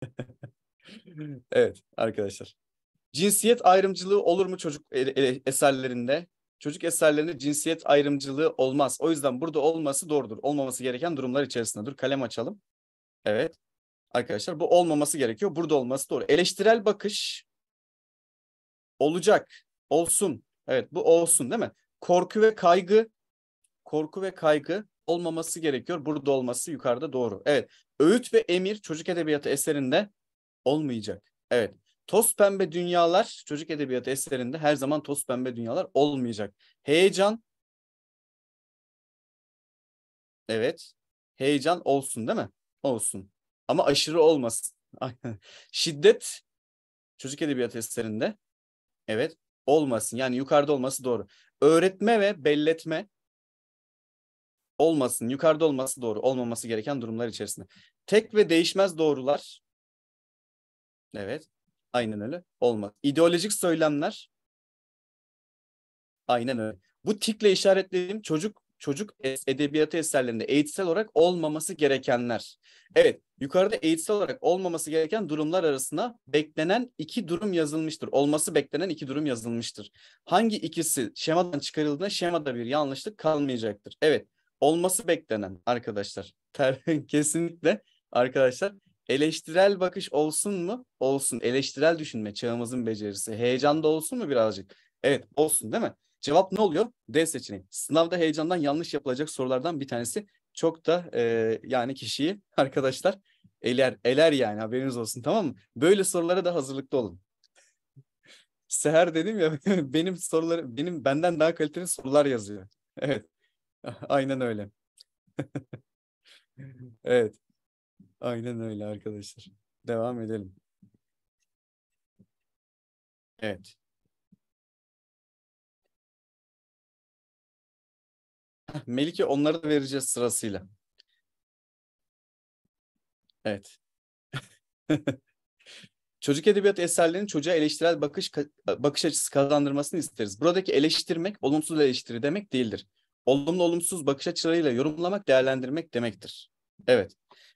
[laughs] evet arkadaşlar. Cinsiyet ayrımcılığı olur mu çocuk eserlerinde? Çocuk eserlerinde cinsiyet ayrımcılığı olmaz. O yüzden burada olması doğrudur. Olmaması gereken durumlar içerisinde dur. Kalem açalım. Evet. Arkadaşlar bu olmaması gerekiyor. Burada olması doğru. Eleştirel bakış olacak. Olsun. Evet bu olsun değil mi? Korku ve kaygı. Korku ve kaygı olmaması gerekiyor. Burada olması yukarıda doğru. Evet. Öğüt ve Emir çocuk edebiyatı eserinde olmayacak. Evet. Toz pembe dünyalar çocuk edebiyatı eserinde her zaman toz pembe dünyalar olmayacak. Heyecan Evet. Heyecan olsun değil mi? Olsun. Ama aşırı olmasın. Şiddet çocuk edebiyatı eserinde evet olmasın. Yani yukarıda olması doğru. Öğretme ve belletme olmasın, yukarıda olması doğru, olmaması gereken durumlar içerisinde. Tek ve değişmez doğrular, evet, aynen öyle, olmaz. İdeolojik söylemler, aynen öyle. Bu tikle işaretlediğim çocuk çocuk edebiyatı eserlerinde eğitsel olarak olmaması gerekenler. Evet, yukarıda eğitsel olarak olmaması gereken durumlar arasında beklenen iki durum yazılmıştır. Olması beklenen iki durum yazılmıştır. Hangi ikisi şemadan çıkarıldığında şemada bir yanlışlık kalmayacaktır. Evet, olması beklenen arkadaşlar. [laughs] Kesinlikle arkadaşlar eleştirel bakış olsun mu? Olsun. Eleştirel düşünme çağımızın becerisi. Heyecan da olsun mu birazcık? Evet olsun değil mi? Cevap ne oluyor? D seçeneği. Sınavda heyecandan yanlış yapılacak sorulardan bir tanesi. Çok da e, yani kişiyi [laughs] arkadaşlar eler, eler yani haberiniz olsun tamam mı? Böyle sorulara da hazırlıklı olun. [laughs] Seher dedim ya benim soruları benim benden daha kaliteli sorular yazıyor. Evet. [laughs] Aynen öyle. [laughs] evet. Aynen öyle arkadaşlar. Devam edelim. Evet. Melike onları da vereceğiz sırasıyla. Evet. [laughs] Çocuk edebiyat eserlerinin çocuğa eleştirel bakış bakış açısı kazandırmasını isteriz. Buradaki eleştirmek olumsuz eleştiri demek değildir olumlu olumsuz bakış açılarıyla yorumlamak, değerlendirmek demektir. Evet.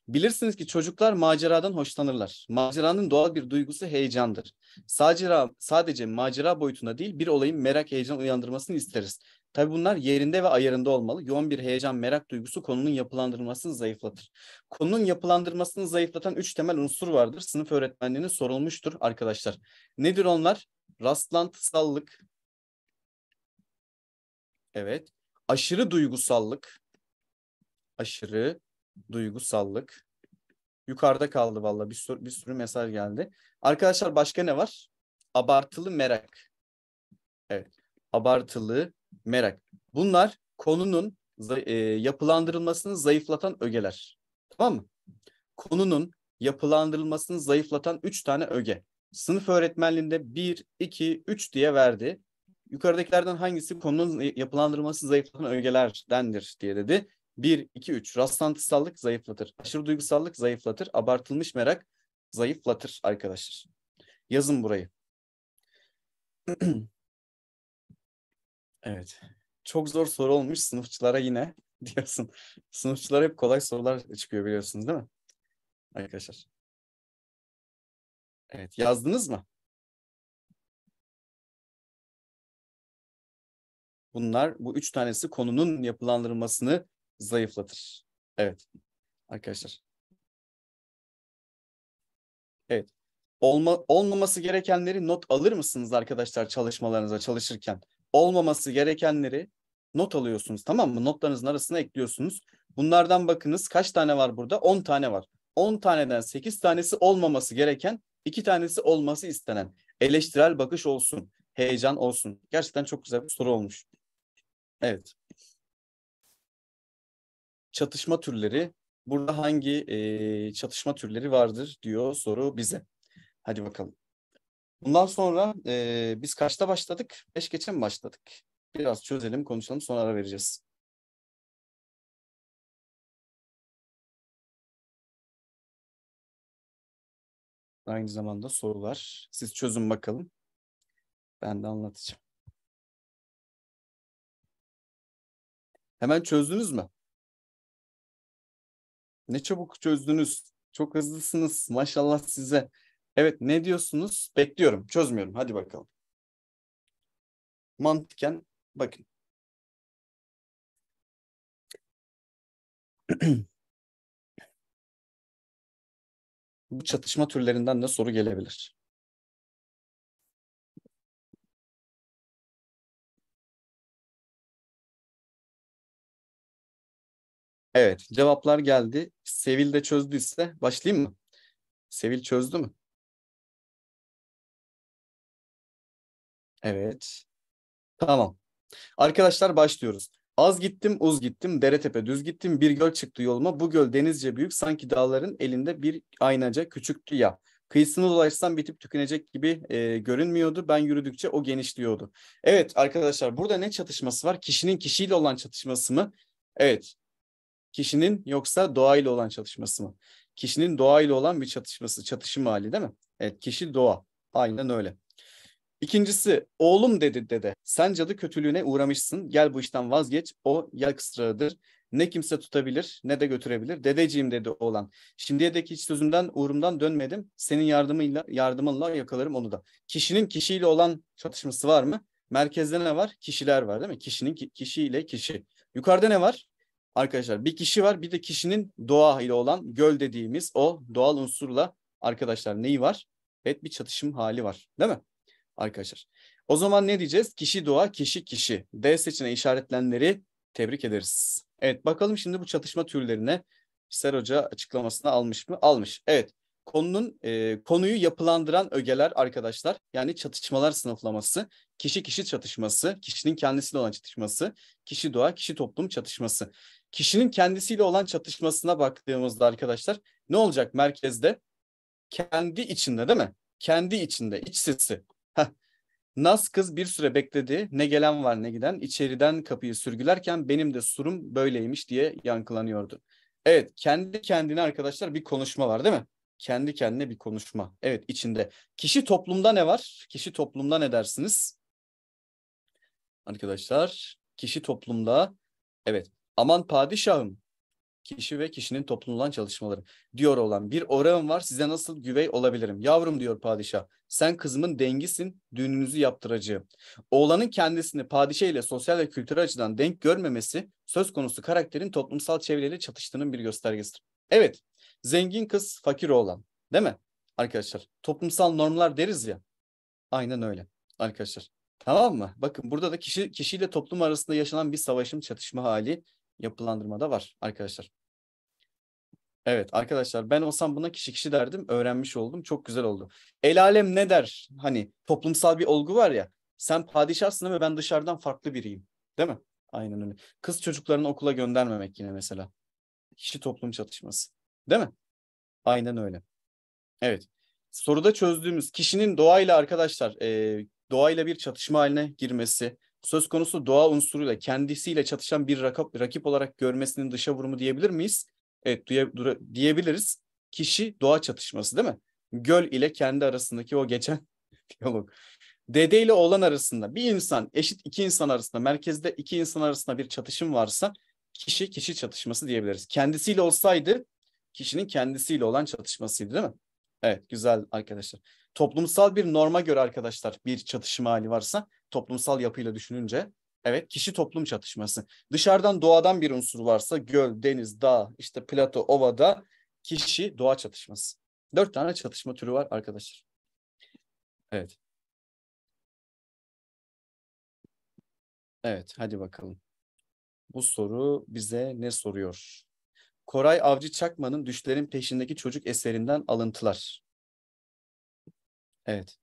Bilirsiniz ki çocuklar maceradan hoşlanırlar. Maceranın doğal bir duygusu heyecandır. Sadece, sadece macera boyutunda değil bir olayın merak heyecan uyandırmasını isteriz. Tabi bunlar yerinde ve ayarında olmalı. Yoğun bir heyecan, merak duygusu konunun yapılandırmasını zayıflatır. Konunun yapılandırmasını zayıflatan üç temel unsur vardır. Sınıf öğretmenliğine sorulmuştur arkadaşlar. Nedir onlar? Rastlantısallık. Evet aşırı duygusallık, aşırı duygusallık. Yukarıda kaldı valla bir sürü, bir sürü mesaj geldi. Arkadaşlar başka ne var? Abartılı merak. Evet, abartılı merak. Bunlar konunun e, yapılandırılmasını zayıflatan ögeler. Tamam mı? Konunun yapılandırılmasını zayıflatan üç tane öge. Sınıf öğretmenliğinde bir, iki, üç diye verdi. Yukarıdakilerden hangisi konunun yapılandırması zayıflatan ögelerdendir diye dedi. 1, 2, 3. Rastlantısallık zayıflatır. Aşırı duygusallık zayıflatır. Abartılmış merak zayıflatır arkadaşlar. Yazın burayı. [clears throat] evet. Çok zor soru olmuş sınıfçılara yine [laughs] diyorsun. Sınıfçılara hep kolay sorular çıkıyor biliyorsunuz değil mi? Arkadaşlar. Evet yazdınız mı? Bunlar bu üç tanesi konunun yapılandırılmasını zayıflatır. Evet arkadaşlar. Evet. Olma, olmaması gerekenleri not alır mısınız arkadaşlar çalışmalarınıza çalışırken? Olmaması gerekenleri not alıyorsunuz tamam mı? Notlarınızın arasına ekliyorsunuz. Bunlardan bakınız kaç tane var burada? 10 tane var. 10 taneden 8 tanesi olmaması gereken, 2 tanesi olması istenen. Eleştirel bakış olsun, heyecan olsun. Gerçekten çok güzel bir soru olmuş. Evet. Çatışma türleri. Burada hangi e, çatışma türleri vardır diyor soru bize. Hadi bakalım. Bundan sonra e, biz kaçta başladık? Beş geçe mi başladık? Biraz çözelim, konuşalım, sonra ara vereceğiz. Aynı zamanda sorular. Siz çözün bakalım. Ben de anlatacağım. Hemen çözdünüz mü? Ne çabuk çözdünüz. Çok hızlısınız. Maşallah size. Evet ne diyorsunuz? Bekliyorum. Çözmüyorum. Hadi bakalım. Mantıken bakın. [clears throat] Bu çatışma türlerinden de soru gelebilir. Evet cevaplar geldi. Sevil de çözdüyse başlayayım mı? Sevil çözdü mü? Evet. Tamam. Arkadaşlar başlıyoruz. Az gittim, uz gittim, dere tepe düz gittim, bir göl çıktı yoluma. Bu göl denizce büyük, sanki dağların elinde bir aynaca küçüktü ya. Kıyısını dolaşsam bitip tükenecek gibi e, görünmüyordu. Ben yürüdükçe o genişliyordu. Evet arkadaşlar burada ne çatışması var? Kişinin kişiyle olan çatışması mı? Evet Kişinin yoksa doğayla olan çalışması mı? Kişinin doğayla olan bir çatışması, çatışım hali değil mi? Evet, kişi doğa. Aynen öyle. İkincisi, oğlum dedi dede, sen cadı kötülüğüne uğramışsın, gel bu işten vazgeç, o yel kısrağıdır. Ne kimse tutabilir, ne de götürebilir. Dedeciğim dedi oğlan. Şimdiye dek hiç sözümden, uğrumdan dönmedim. Senin yardımıyla, yardımınla yakalarım onu da. Kişinin kişiyle olan çatışması var mı? Merkezde ne var? Kişiler var değil mi? Kişinin ki, kişiyle kişi. Yukarıda ne var? Arkadaşlar bir kişi var bir de kişinin doğa ile olan göl dediğimiz o doğal unsurla arkadaşlar neyi var? Evet bir çatışım hali var değil mi arkadaşlar? O zaman ne diyeceğiz? Kişi doğa, kişi kişi. D seçeneği işaretlenleri tebrik ederiz. Evet bakalım şimdi bu çatışma türlerine ser Hoca açıklamasına almış mı? Almış. Evet konunun e, konuyu yapılandıran ögeler arkadaşlar yani çatışmalar sınıflaması, kişi kişi çatışması, kişinin kendisiyle olan çatışması, kişi doğa, kişi toplum çatışması. Kişinin kendisiyle olan çatışmasına baktığımızda arkadaşlar ne olacak merkezde? Kendi içinde değil mi? Kendi içinde, iç sesi. Nas kız bir süre bekledi. Ne gelen var ne giden. İçeriden kapıyı sürgülerken benim de surum böyleymiş diye yankılanıyordu. Evet kendi kendine arkadaşlar bir konuşma var değil mi? Kendi kendine bir konuşma. Evet içinde. Kişi toplumda ne var? Kişi toplumda ne dersiniz? Arkadaşlar kişi toplumda evet Aman padişahım, kişi ve kişinin toplumdan çalışmaları diyor olan bir orağım var size nasıl güvey olabilirim yavrum diyor padişah sen kızımın dengisin düğününüzü yaptıracağım oğlanın kendisini padişah ile sosyal ve kültürel açıdan denk görmemesi söz konusu karakterin toplumsal çevreyle çatıştığının bir göstergesidir evet zengin kız fakir oğlan değil mi arkadaşlar toplumsal normlar deriz ya aynen öyle arkadaşlar Tamam mı? Bakın burada da kişi kişiyle toplum arasında yaşanan bir savaşın çatışma hali Yapılandırma da var arkadaşlar. Evet arkadaşlar ben olsam buna kişi kişi derdim. Öğrenmiş oldum. Çok güzel oldu. El alem ne der? Hani toplumsal bir olgu var ya. Sen padişahsın ama ben dışarıdan farklı biriyim. Değil mi? Aynen öyle. Kız çocuklarını okula göndermemek yine mesela. Kişi toplum çatışması. Değil mi? Aynen öyle. Evet. Soruda çözdüğümüz kişinin doğayla arkadaşlar e, doğayla bir çatışma haline girmesi, söz konusu doğa unsuruyla kendisiyle çatışan bir rakip, rakip olarak görmesinin dışa vurumu diyebilir miyiz? Evet duya, dura, diyebiliriz. Kişi doğa çatışması değil mi? Göl ile kendi arasındaki o geçen [laughs] diyalog. Dede ile oğlan arasında bir insan eşit iki insan arasında merkezde iki insan arasında bir çatışım varsa kişi kişi çatışması diyebiliriz. Kendisiyle olsaydı kişinin kendisiyle olan çatışmasıydı değil mi? Evet güzel arkadaşlar. Toplumsal bir norma göre arkadaşlar bir çatışma hali varsa toplumsal yapıyla düşününce evet kişi toplum çatışması. Dışarıdan doğadan bir unsur varsa göl, deniz, dağ, işte plato, ovada kişi doğa çatışması. Dört tane çatışma türü var arkadaşlar. Evet. Evet hadi bakalım. Bu soru bize ne soruyor? Koray Avcı Çakma'nın Düşlerin Peşindeki Çocuk eserinden alıntılar. Evet.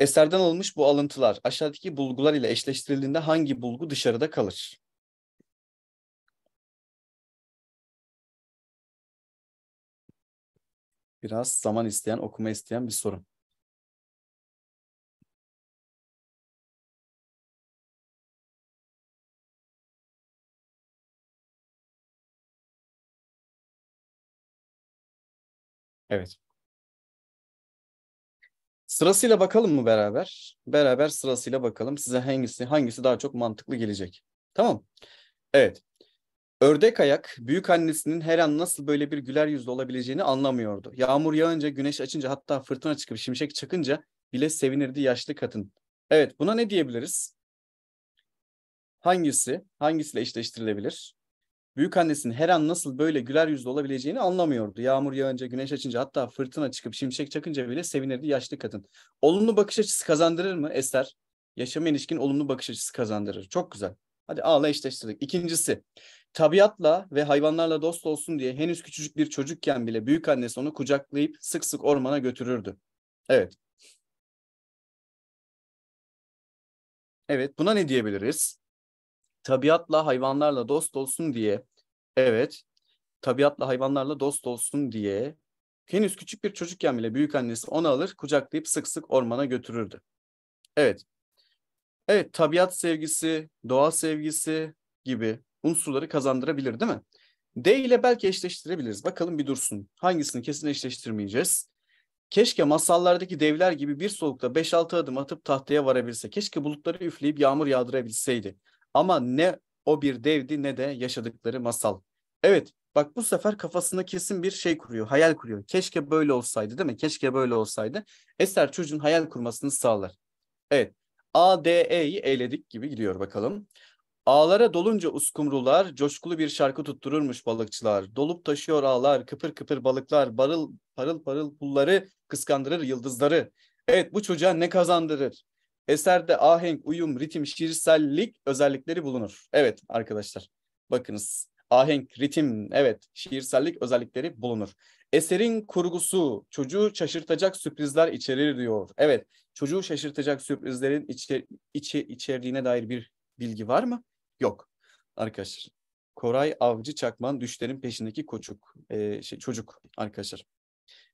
Eserden alınmış bu alıntılar aşağıdaki bulgular ile eşleştirildiğinde hangi bulgu dışarıda kalır? Biraz zaman isteyen, okuma isteyen bir sorun. Evet. Sırasıyla bakalım mı beraber? Beraber sırasıyla bakalım size hangisi hangisi daha çok mantıklı gelecek. Tamam. Evet. Ördek ayak büyük annesinin her an nasıl böyle bir güler yüzlü olabileceğini anlamıyordu. Yağmur yağınca, güneş açınca hatta fırtına çıkıp şimşek çakınca bile sevinirdi yaşlı kadın. Evet buna ne diyebiliriz? Hangisi? Hangisiyle eşleştirilebilir? Büyük annesinin her an nasıl böyle güler yüzlü olabileceğini anlamıyordu. Yağmur yağınca, güneş açınca hatta fırtına çıkıp şimşek çakınca bile sevinirdi yaşlı kadın. Olumlu bakış açısı kazandırır mı Eser? Yaşama ilişkin olumlu bakış açısı kazandırır. Çok güzel. Hadi ağla eşleştirdik. İkincisi, tabiatla ve hayvanlarla dost olsun diye henüz küçücük bir çocukken bile büyük annesi onu kucaklayıp sık sık ormana götürürdü. Evet. Evet, buna ne diyebiliriz? tabiatla hayvanlarla dost olsun diye evet tabiatla hayvanlarla dost olsun diye henüz küçük bir çocukken bile büyük annesi onu alır kucaklayıp sık sık ormana götürürdü. Evet. Evet tabiat sevgisi, doğa sevgisi gibi unsurları kazandırabilir değil mi? D ile belki eşleştirebiliriz. Bakalım bir dursun. Hangisini kesin eşleştirmeyeceğiz? Keşke masallardaki devler gibi bir solukta 5-6 adım atıp tahtaya varabilse. Keşke bulutları üfleyip yağmur yağdırabilseydi. Ama ne o bir devdi ne de yaşadıkları masal. Evet bak bu sefer kafasında kesin bir şey kuruyor, hayal kuruyor. Keşke böyle olsaydı değil mi? Keşke böyle olsaydı. Eser çocuğun hayal kurmasını sağlar. Evet A, D, E'yi eledik gibi gidiyor bakalım. Ağlara dolunca uskumrular, coşkulu bir şarkı tuttururmuş balıkçılar. Dolup taşıyor ağlar, kıpır kıpır balıklar, barıl, parıl parıl pulları kıskandırır yıldızları. Evet bu çocuğa ne kazandırır? Eserde ahenk, uyum, ritim, şiirsellik özellikleri bulunur. Evet arkadaşlar bakınız ahenk, ritim, evet şiirsellik özellikleri bulunur. Eserin kurgusu çocuğu şaşırtacak sürprizler içerir diyor. Evet çocuğu şaşırtacak sürprizlerin içe, içe, içerdiğine dair bir bilgi var mı? Yok arkadaşlar. Koray Avcı Çakman Düşlerin Peşindeki Koçuk, e, şey, Çocuk arkadaşlar.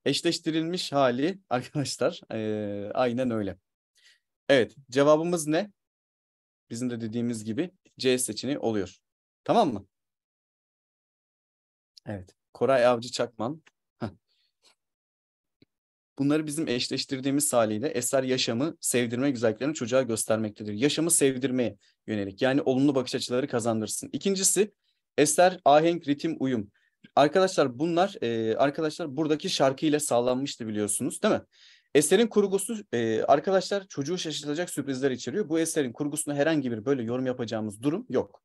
Eşleştirilmiş hali arkadaşlar e, aynen öyle. Evet cevabımız ne? Bizim de dediğimiz gibi C seçeneği oluyor. Tamam mı? Evet. Koray Avcı Çakman. Bunları bizim eşleştirdiğimiz haliyle eser yaşamı sevdirme güzelliklerini çocuğa göstermektedir. Yaşamı sevdirmeye yönelik yani olumlu bakış açıları kazandırsın. İkincisi eser ahenk ritim uyum. Arkadaşlar bunlar e, arkadaşlar buradaki şarkı ile sağlanmıştı biliyorsunuz değil mi? Eserin kurgusu e, arkadaşlar çocuğu şaşırtacak sürprizler içeriyor. Bu eserin kurgusuna herhangi bir böyle yorum yapacağımız durum yok.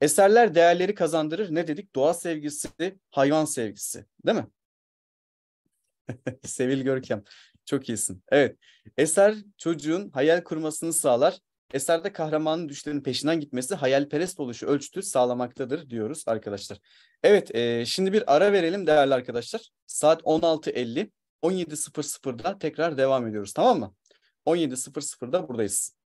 Eserler değerleri kazandırır. Ne dedik? Doğa sevgisi, hayvan sevgisi. Değil mi? [laughs] Sevil Görkem. Çok iyisin. Evet. Eser çocuğun hayal kurmasını sağlar. Eserde kahramanın düşlerinin peşinden gitmesi hayalperest oluşu ölçütür sağlamaktadır diyoruz arkadaşlar. Evet e, şimdi bir ara verelim değerli arkadaşlar. Saat 16.50. 17.00'da tekrar devam ediyoruz tamam mı? 17.00'da buradayız.